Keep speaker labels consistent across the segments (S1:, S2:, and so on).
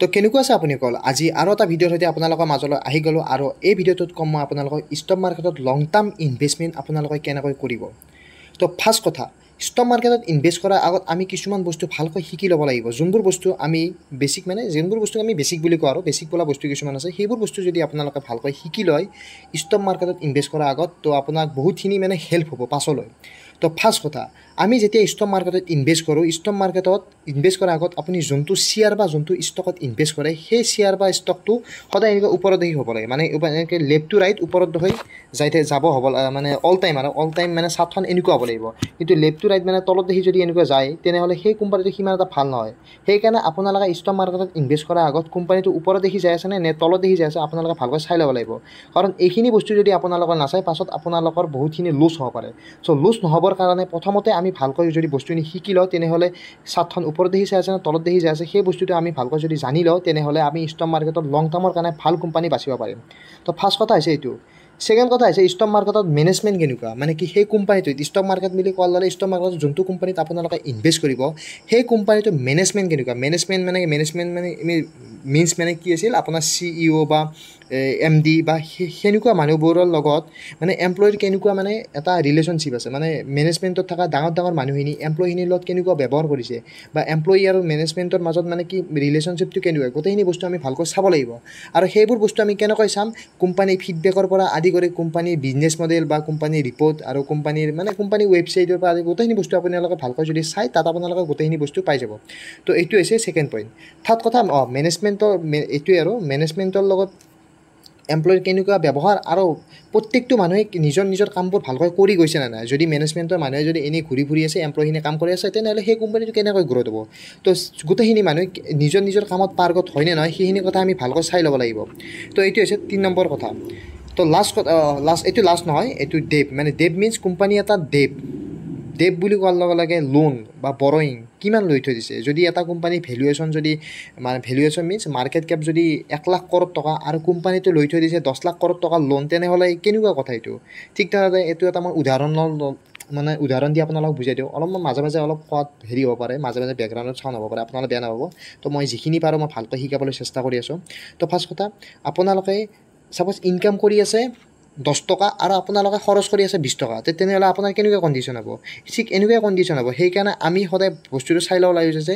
S1: তো কেনেকুৱা আছে আপুনি কল আজি আৰু এটা ভিডিঅ'ৰ সৈতে আপোনালোকৰ মাজলৈ আহি গ'লোঁ আৰু এই ভিডিঅ'টোত ক'ম মই আপোনালোকক ষ্টক মাৰ্কেটত লং টাৰ্ম ইনভেষ্টমেণ্ট আপোনালোকে কেনেকৈ কৰিব তো ফাৰ্ষ্ট কথা ষ্টক মাৰ্কেটত ইনভেষ্ট কৰাৰ আগত আমি কিছুমান বস্তু ভালকৈ শিকি ল'ব লাগিব যোনবোৰ বস্তু আমি বেছিক মানে যোনবোৰ বস্তু আমি বেছিক বুলি কওঁ আৰু বেছিক বোলা বস্তু কিছুমান আছে সেইবোৰ বস্তু যদি আপোনালোকে ভালকৈ শিকি লয় ষ্টক মাৰ্কেটত ইনভেষ্ট কৰাৰ আগত তো আপোনাক বহুতখিনি মানে হেল্প হ'ব পাছলৈ তো ফাৰ্ষ্ট কথা আমি যেতিয়া ষ্টক মাৰ্কেটত ইনভেষ্ট কৰোঁ ষ্টক মাৰ্কেটত ইনভেষ্ট কৰাৰ আগত আপুনি যোনটো শ্বেয়াৰ বা যোনটো ষ্টকত ইনভেষ্ট কৰে সেই শ্বেয়াৰ বা ষ্টকটো সদায় এনেকৈ ওপৰত দেখি হ'ব লাগে মানে এনেকৈ লেফ্ট টু ৰাইট ওপৰত হৈ যাই যাব হ'ব মানে অল টাইম আৰু অল টাইম মানে চাৰ্টখন এনেকুৱা হ'ব লাগিব কিন্তু লেফ্ট টু ৰাইট মানে তলত দেখি যদি এনেকুৱা যায় তেনেহ'লে সেই কোম্পানীটো সিমান এটা ভাল নহয় সেইকাৰণে আপোনালোকে ষ্টক মাৰ্কেটত ইনভেষ্ট কৰাৰ আগত কোম্পানীটো ওপৰত দেখি যাই আছেনে নে তলত দেখি যাই আছে আপোনালোকে ভালকৈ চাই ল'ব লাগিব কাৰণ এইখিনি বস্তু যদি আপোনালোকৰ নাচায় পাছত আপোনালোকৰ বহুতখিনি লুজ হ'ব পাৰে চ' লুজ নহ'বৰ কাৰণে প্ৰথমতে আমি আমি ভালকৈ যদি বস্তুখিনি শিকি লওঁ তেনেহ'লে ছাতখন ওপৰত দেখি যায় আছে তলত দেখি যায় আছে সেই বস্তুটো আমি ভালকৈ যদি জানি লওঁ তেনেহ'লে আমি ষ্টক মাৰ্কেটত লং টাৰ্মৰ কাৰণে ভাল কোম্পানী বাচিব পাৰিম তো ফাৰ্ষ্ট কথা হৈছে এইটো ছেকেণ্ড কথা হৈছে ষ্টক মাৰ্কেটত মেনেজমেণ্ট কেনেকুৱা মানে কি সেই কোম্পানীটোত ষ্টক মাৰ্কেট বুলি কোৱাৰ লগে ষ্টক মাৰ্কেটত যোনটো কোম্পানীত আপোনালোকে ইনভেষ্ট কৰিব সেই কোম্পানীটো মেনেজমেণ্ট কেনেকুৱা মেনেজমেণ্ট মানে মেনেজমেণ্ট মানে মিনছ মানে কি আছিল আপোনাৰ চি ই অ' বা এম ডি বা সেনেকুৱা মানুহবোৰৰ লগত মানে এমপ্লয়ীৰ কেনেকুৱা মানে এটা ৰিলেশ্যনশ্বিপ আছে মানে মেনেজমেণ্টত থকা ডাঙৰ ডাঙৰ মানুহখিনি এমপ্লয়ীখিনিৰ লগত কেনেকুৱা ব্যৱহাৰ কৰিছে বা এমপ্লয়ী আৰু মেনেজমেণ্টৰ মাজত মানে কি ৰিলেশ্যনশ্বিপটো কেনেকুৱা গোটেইখিনি বস্তু আমি ভালকৈ চাব লাগিব আৰু সেইবোৰ বস্তু আমি কেনেকৈ চাম কোম্পানীৰ ফিডবেকৰ পৰা আদি কৰি কোম্পানীৰ বিজনেছ মডেল বা কোম্পানীৰ ৰিপৰ্ট আৰু কোম্পানীৰ মানে কোম্পানীৰ ৱেবছাইটৰ পৰা আদি গোটেইখিনি বস্তু আপোনালোকে ভালকৈ যদি চায় তাত আপোনালোকে গোটেইখিনি বস্তু পাই যাব তো এইটো হৈছে ছেকেণ্ড পইণ্ট থাৰ্ড কথা অঁ মেনেজমেণ্ট মেনেজমেণ্টৰ এইটোৱে আৰু মেনেজমেণ্টৰ লগত এমপ্লয়ীৰ কেনেকুৱা ব্যৱহাৰ আৰু প্ৰত্যেকটো মানুহে নিজৰ নিজৰ কামবোৰ ভালকৈ কৰি গৈছে নে নাই যদি মেনেজমেণ্টৰ মানুহে যদি এনেই ঘূৰি ফুৰি আছে এমপ্লয়ীখিনি কাম কৰি আছে তেনেহ'লে সেই কোম্পানীটো কেনেকৈ গ্ৰ'ত হ'ব তো গোটেইখিনি মানুহে নিজৰ নিজৰ কামত পাৰ্গত হয়নে নহয় সেইখিনি কথা আমি ভালকৈ চাই ল'ব লাগিব তো এইটো হৈছে তিনি নম্বৰ কথা তো লাষ্ট কথা লাষ্ট এইটো লাষ্ট নহয় এইটো ডেপ মানে ডেভ মিনছ কোম্পানী এটা ডেভ ডেপ বুলি কোৱাৰ লগে লগে লোন বা বৰয়িং কিমান লৈ থৈ দিছে যদি এটা কোম্পানীৰ ভেলুৱেশ্যন যদি মানে ভেলুৱেশ্যন মিনছ মাৰ্কেট কেপ যদি এক লাখ কৰোৰ টকা আৰু কোম্পানীটো লৈ থৈ দিছে দহ লাখ কৰোৰ টকা লোন তেনেহ'লে কেনেকুৱা কথা এইটো ঠিক তেনেদৰে এইটো এটা মই উদাহৰণৰ মানে উদাহৰণ দি আপোনালোকক বুজাই দিওঁ অলপ মই মাজে মাজে অলপ খোৱাত হেৰি হ'ব পাৰে মাজে মাজে বেকগ্ৰাউণ্ডত চাউণ্ড হ'ব পাৰে আপোনালোকে বেয়া নহ'ব তো মই যিখিনি পাৰোঁ মই ভালকৈ শিকাবলৈ চেষ্টা কৰি আছোঁ তো ফাৰ্ষ্ট কথা আপোনালোকে ছাপ'জ ইনকাম কৰি আছে দহ টকা আৰু আপোনালোকে খৰচ কৰি আছে বিছ টকা তেনেহ'লে আপোনাৰ কেনেকুৱা কণ্ডিশ্যন হ'ব ঠিক এনেকুৱা কণ্ডিশ্যন হ'ব সেইকাৰণে আমি সদায় বস্তুটো চাই ল'ব লাগিছে যে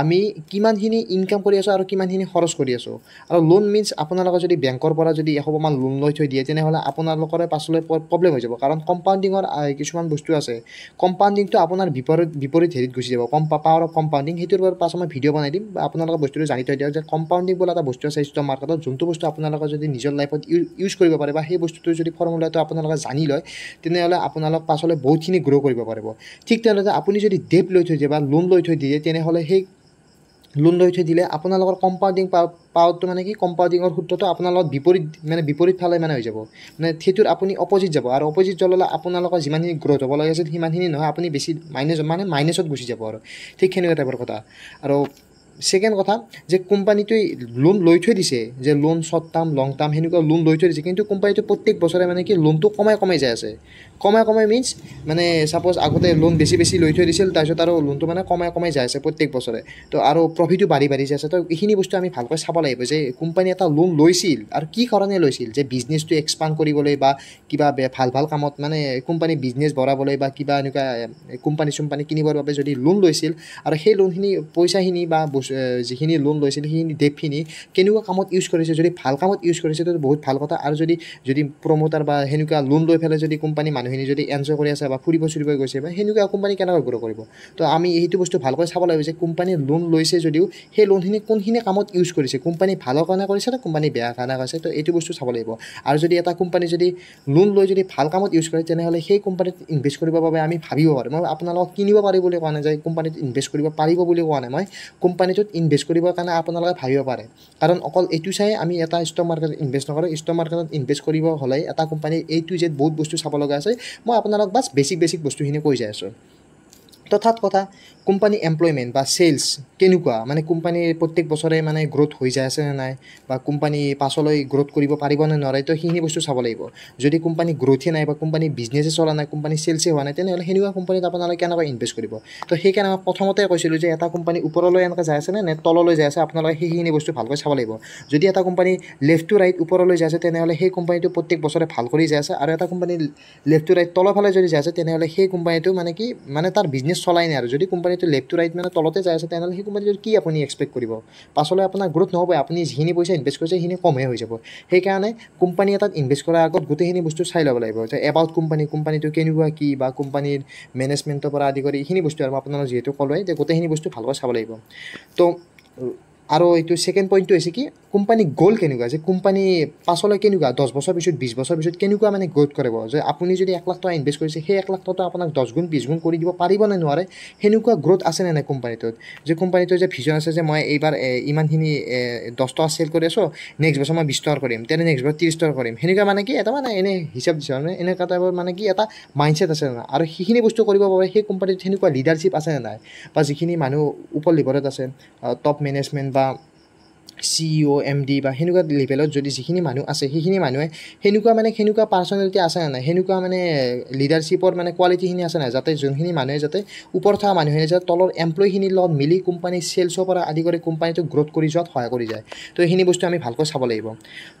S1: আমি কিমানখিনি ইনকাম কৰি আছোঁ আৰু কিমানখিনি খৰচ কৰি আছোঁ আৰু লোন মিনছ আপোনালোকে যদি বেংকৰ পৰা যদি এসোপামান লোন লৈ থৈ দিয়ে তেনেহ'লে আপোনালোকৰে পাছলৈ প্ৰব্লেম হৈ যাব কাৰণ কম্পাউণ্ডিঙৰ কিছুমান বস্তু আছে কম্পাউণ্ডিংটো আপোনাৰ বিপৰীত বিপৰীত হেৰিত গুচি যাব কম পাৱাৰ অফ কম্পাউণ্ডিং সেইটোৰ বাবে পাছত মই ভিডিঅ' বনাই দিম বা আপোনালোকে বস্তুটো জানি থৈ দিয়ক যে কম্পাউণ্ডিং বোলা এটা বস্তু আছে ষ্টক মাৰ্কেটত যোনটো বস্তু আপোনালোকে যদি নিজৰ লাইফত ইউজ কৰিব পাৰে বা সেই বস্তুটো যদি ফৰ্মুলাটো আপোনালোকে জানি লয় তেনেহ'লে আপোনালোক পাছলৈ বহুতখিনি গ্ৰ' কৰিব পাৰিব ঠিক তেনেদৰে আপুনি যদি ডেপ লৈ থৈ দিয়ে বা লোন লৈ থৈ দিয়ে তেনেহ'লে সেই লোন লৈ থৈ দিলে আপোনালোকৰ কম্পাউণ্ডিং পা পাৱাৰটো মানে কি কম্পাউণ্ডিঙৰ সূত্ৰটো আপোনালোকৰ বিপৰীত মানে বিপৰীত ফালে মানে হৈ যাব মানে সেইটোত আপুনি অপজিট যাব আৰু অপজিট জ্বললে আপোনালোকৰ যিমানখিনি গ্ৰ'থ হ'ব লাগে আছিল সিমানখিনি নহয় আপুনি বেছি মাইনাছ মানে মাইনাছত গুচি যাব আৰু ঠিক সেনেকুৱা টাইপৰ কথা আৰু ছেকেণ্ড কথা যে কোম্পানীটোৱে লোন লৈ থৈ দিছে যে loan short term long term সেনেকুৱা লোন লৈ থৈ দিছে কিন্তু কোম্পানীটোৱে প্ৰত্যেক বছৰে মানে কি লোনটো কমাই কমাই যাই আছে কমাই কমাই মিনছ মানে চাপ'জ আগতে লোন বেছি বেছি লৈ থৈ দিছিল তাৰপিছত আৰু লোনটো মানে কমাই কমাই যাই আছে প্ৰত্যেক বছৰে তো আৰু প্ৰফিটো বাঢ়ি বাঢ়ি যাই আছে তো এইখিনি বস্তু আমি ভালকৈ চাব লাগিব যে কোম্পানী এটা লোন লৈছিল আৰু কি কাৰণে লৈছিল যে বিজনেছটো এক্সপাণ্ড কৰিবলৈ বা কিবা ভাল ভাল কামত মানে কোম্পানী বিজনেছ বঢ়াবলৈ বা কিবা এনেকুৱা কোম্পানী চোম্পানী কিনিবৰ বাবে যদি লোন লৈছিল আৰু সেই লোনখিনি পইচাখিনি বা যিখিনি লোন লৈছিল সেইখিনি ডেপখিনি কেনেকুৱা কামত ইউজ কৰিছে যদি ভাল কামত ইউজ কৰিছে তেতিয়া বহুত ভাল কথা আৰু যদি যদি প্ৰমোটাৰ বা সেনেকুৱা লোন লৈ পেলাই যদি কোম্পানী মানুহখিনি যদি এনজয় কৰি আছে বা ফুৰিব চুৰিব গৈছে বা সেনেকুৱা কোম্পানী কেনেকৈ গ্ৰ' কৰিব তো আমি সেইটো বস্তু ভালকৈ চাব লাগিব যে কোম্পানী লোন লৈছে যদিও সেই লোনখিনি কোনখিনি কামত ইউজ কৰিছে কোম্পানী ভালৰ কাৰণে কৰিছে নে কোম্পানী বেয়া কাৰণে কৰিছে তো এইটো বস্তু চাব লাগিব আৰু যদি এটা কোম্পানী যদি লোন লৈ যদি ভাল কামত ইউজ কৰে তেনেহ'লে সেই কোম্পানীত ইনভেষ্ট কৰিবৰ বাবে আমি ভাবিব পাৰোঁ মই আপোনালোকক কিনিব পাৰি বুলি কোৱা নাই যে কোম্পানীত ইনভেষ্ট কৰিব পাৰিব বুলি কোৱা নাই মই কোম্পানীত চাইজত ইনভেষ্ট কৰিবৰ কাৰণে আপোনালোকে ভাবিব পাৰে কাৰণ অকল এইটো চাই আমি এটা ষ্টক মাৰ্কেটত ইনভেষ্ট নকৰোঁ ষ্টক মাৰ্কেটত ইনভেষ্ট কৰিব হ'লে এটা কোম্পানীৰ এইটো টু বহুত বস্তু চাব লগা আছে মই আপোনালোকক বাছ বেছিক বেছিক বস্তুখিনি কৈ যাই আছোঁ তথাত কথা কোম্পানী এমপ্লয়মেণ্ট বা ছেলছ কেনেকুৱা মানে কোম্পানীৰ প্ৰত্যেক বছৰে মানে গ্ৰ'থ হৈ যায় আছেনে নাই বা কোম্পানী পাছলৈ গ্ৰ'থ কৰিব পাৰিব নে নোৱাৰে তো সেইখিনি বস্তু চাব লাগিব যদি কোম্পানী গ্ৰ'থেই নাই বা কোম্পানী বিজনেছে চলা নাই কোম্পানী চেলছেই হোৱা নাই তেনেহ'লে সেনেকুৱা কোম্পানীত আপোনালোকে কেনেকুৱা ইনভেষ্ট কৰিব তো সেইকাৰণে আমি প্ৰথমতে কৈছিলোঁ যে এটা কোম্পানী ওপৰলৈ এনেকৈ যায় আছেনে নে তললৈ যায় আছে আপোনালোকে সেইখিনি বস্তু ভালকৈ চাব লাগিব যদি এটা কোম্পানী লেফ্ট টু ৰাইট ওপৰলৈ যায় আছে তেনেহ'লে সেই কোম্পানীটো প্ৰত্যেক বছৰে ভাল কৰি যায় আছে আৰু এটা কোম্পানী লেফ্ট টু ৰাইট তলৰ ফালে যদি যায় আছে তেনেহ'লে সেই কোম্পানীটো মানে কি মানে তাৰ বিজনেছ চলাই নাই আৰু যদি কোম্পানীটো লেফ টু ৰাইট মানে তলতে যাই আছে তেনেহ'লে সেই কোম্পানীটোত কি আপুনি এক্সপেক্ট কৰিব পাছলৈ আপোনাৰ গ্ৰোথ নহ'ব আপুনি যিখিনি পইচা ইনভেষ্ট কৰিছে সেইখিনি কমহে হৈ যাব সেইকাৰণে কোম্পানী এটাত ইনভেষ্ট কৰাৰ আগত গোটেইখিনি বস্তু চাই ল'ব লাগিব যে এবাউট কোম্পানী কোম্পানীটো কেনেকুৱা কি বা কোম্পানীৰ মেনেজমেণ্টৰ পৰা আদি কৰি এইখিনি বস্তু আৰু মই যিহেতু ক'লোৱেই যে গোটেইখিনি বস্তু ভালকৈ চাব লাগিব তো আৰু এইটো ছেকেণ্ড পইণ্টটো হৈছে কি কোম্পানী গ'ল কেনেকুৱা যে কোম্পানী পাছলৈ কেনেকুৱা দহ বছৰ পিছত বিছ বছৰ পিছত কেনেকুৱা মানে গ্ৰ'থ কৰিব যে আপুনি যদি এক লাখ টকা ইনভেষ্ট কৰিছে সেই এক লাখ টকাটো আপোনাক দহ গুণ বিছ গুণ কৰি দিব পাৰিব নে নোৱাৰে সেনেকুৱা গ্ৰ'থ আছেনে নাই কোম্পানীটোত যে কোম্পানীটোৰ যে ভিজন আছে যে মই এইবাৰ ইমানখিনি দহ টকা চেল কৰি আছোঁ নেক্সট বছৰ মই বিছ টকা কৰিম তেনে নেক্সট বছৰ ত্ৰিছ টকা কৰিম সেনেকুৱা মানে কি এটা মানে এনে হিচাপ দিছে মানে এনেকুৱা টাইপৰ মানে কি এটা মাইণ্ডছেট আছে নহয় আৰু সেইখিনি বস্তু কৰিব পাৰে সেই কোম্পানীত সেনেকুৱা লিডাৰশ্বিপ আছেনে নাই বা যিখিনি মানুহ উপলিভৰত আছে টপ মেনেজমেণ্ট বা চি ই এম ডি বা সেনেকুৱা লেভেলত যদি যিখিনি মানুহ আছে সেইখিনি মানুহে সেনেকুৱা মানে সেনেকুৱা পাৰ্চনেলিটি আছে নে নাই সেনেকুৱা মানে লিডাৰশ্বিপৰ মানে কোৱালিটিখিনি আছে নাই যাতে যোনখিনি মানুহে যাতে ওপৰত থকা মানুহখিনি যাতে তলৰ এমপ্লয়ীখিনিৰ লগত মিলি কোম্পানী চেলছৰ পৰা আদি কৰি কোম্পানীটো গ্ৰ'থ কৰি যোৱাত সহায় কৰি যায় তো সেইখিনি বস্তু আমি ভালকৈ চাব লাগিব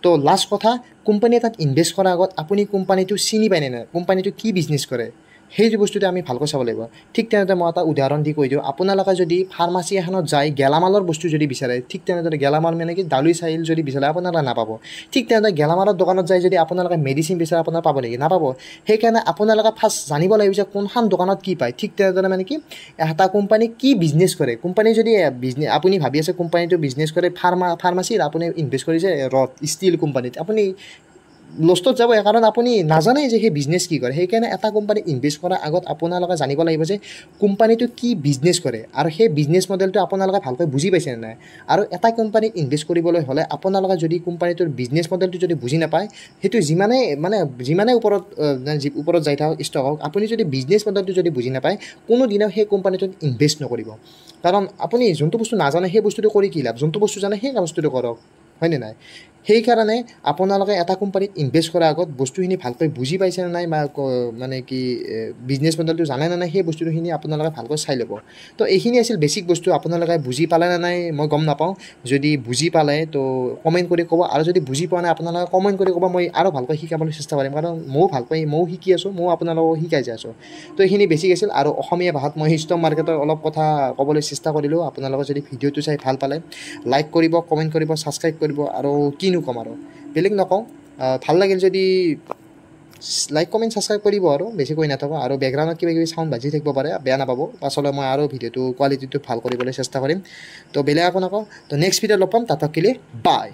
S1: তো লাষ্ট কথা কোম্পানী এটাত ইনভেষ্ট কৰাৰ আগত আপুনি কোম্পানীটো চিনি পায় নে নাই কোম্পানীটো কি বিজনেছ কৰে সেই যি বস্তুটো আমি ভালকৈ চাব লাগিব ঠিক তেনেদৰে মই এটা উদাহৰণ দি কৈ দিওঁ আপোনালোকে যদি ফাৰ্মাচী এখনত যায় গেলামালৰ বস্তু যদি বিচাৰে ঠিক তেনেদৰে গেলামাল মানে কি দালি চাইল যদি বিচাৰে আপোনালোকে নাপাব ঠিক তেনেদৰে গেলামালৰ দোকানত যায় যদি আপোনালোকে মেডিচিন বিচাৰে আপোনাৰ পাব নেকি নাপাব সেইকাৰণে আপোনালোকে ফাৰ্ষ্ট জানিব লাগিব যে কোনখন দোকানত কি পায় ঠিক তেনেদৰে মানে কি এটা কোম্পানী কি বিজনেছ কৰে কোম্পানী যদি বিজনেছ আপুনি ভাবি আছে কোম্পানীটো বিজনেছ কৰে ফাৰ্মা ফাৰ্মাচীত আপুনি ইনভেষ্ট কৰিছে ৰথ ষ্টীল কোম্পানীত আপুনি লষ্টত যাব কাৰণ আপুনি নাজানে যে সেই বিজনেছ কি কৰে সেইকাৰণে এটা কোম্পানী ইনভেষ্ট কৰাৰ আগত আপোনালোকে জানিব লাগিব যে কোম্পানীটো কি বিজনেছ কৰে আৰু সেই বিজনেছ মডেলটো আপোনালোকে ভালকৈ বুজি পাইছেনে নাই আৰু এটা কোম্পানীত ইনভেষ্ট কৰিবলৈ হ'লে আপোনালোকে যদি কোম্পানীটোৰ বিজনেছ মডেলটো যদি বুজি নাপায় সেইটো যিমানেই মানে যিমানে ওপৰত ওপৰত যাই থাকক ষ্টক হওক আপুনি যদি বিজনেছ মডেলটো যদি বুজি নাপায় কোনোদিনেও সেই কোম্পানীটোত ইনভেষ্ট নকৰিব কাৰণ আপুনি যোনটো বস্তু নাজানে সেই বস্তুটো কৰি কি লাভ যোনটো বস্তু জানে সেই বস্তুটো কৰক হয়নে নাই সেইকাৰণে আপোনালোকে এটা কোম্পানীত ইনভেষ্ট কৰাৰ আগত বস্তুখিনি ভালকৈ বুজি পাইছে নে নাই বা মানে কি বিজনেছ মডেলটো জানে নে নাই সেই বস্তুখিনি আপোনালোকে ভালকৈ চাই ল'ব তো এইখিনি আছিল বেছিক বস্তু আপোনালোকে বুজি পালে নে নাই মই গম নাপাওঁ যদি বুজি পালে তো কমেণ্ট কৰি ক'ব আৰু যদি বুজি পোৱা নাই আপোনালোকে কমেণ্ট কৰি ক'ব মই আৰু ভালকৈ শিকাবলৈ চেষ্টা কৰিম কাৰণ ময়ো ভাল পাই ময়ো শিকি আছোঁ ময়ো আপোনালোকক শিকাই যাই আছোঁ তো এইখিনি বেছিক আছিল আৰু অসমীয়া ভাষাত মই ষ্টক মাৰ্কেটৰ অলপ কথা ক'বলৈ চেষ্টা কৰিলোঁ আপোনালোকে যদি ভিডিঅ'টো চাই ভাল পালে লাইক কৰিব কমেণ্ট কৰিব ছাবস্ক্ৰাইব কৰিব আৰু কি কিনো ক'ম আৰু বেলেগ নকওঁ ভাল লাগিল যদি লাইক কমেণ্ট ছাবস্ক্ৰাইব কৰিব আৰু বেছিকৈ নাথাকো আৰু বেকগ্ৰাউণ্ডত কিবা কিবি চাউণ্ড বাজি থাকিব পাৰে বেয়া নাপাব পাছলৈ মই আৰু ভিডিঅ'টো কোৱালিটিটো ভাল কৰিবলৈ চেষ্টা কৰিম তো বেলেগ একো নকওঁ তো নেক্সট ভিডিঅ' লগ পাম তাতক কেলি বাই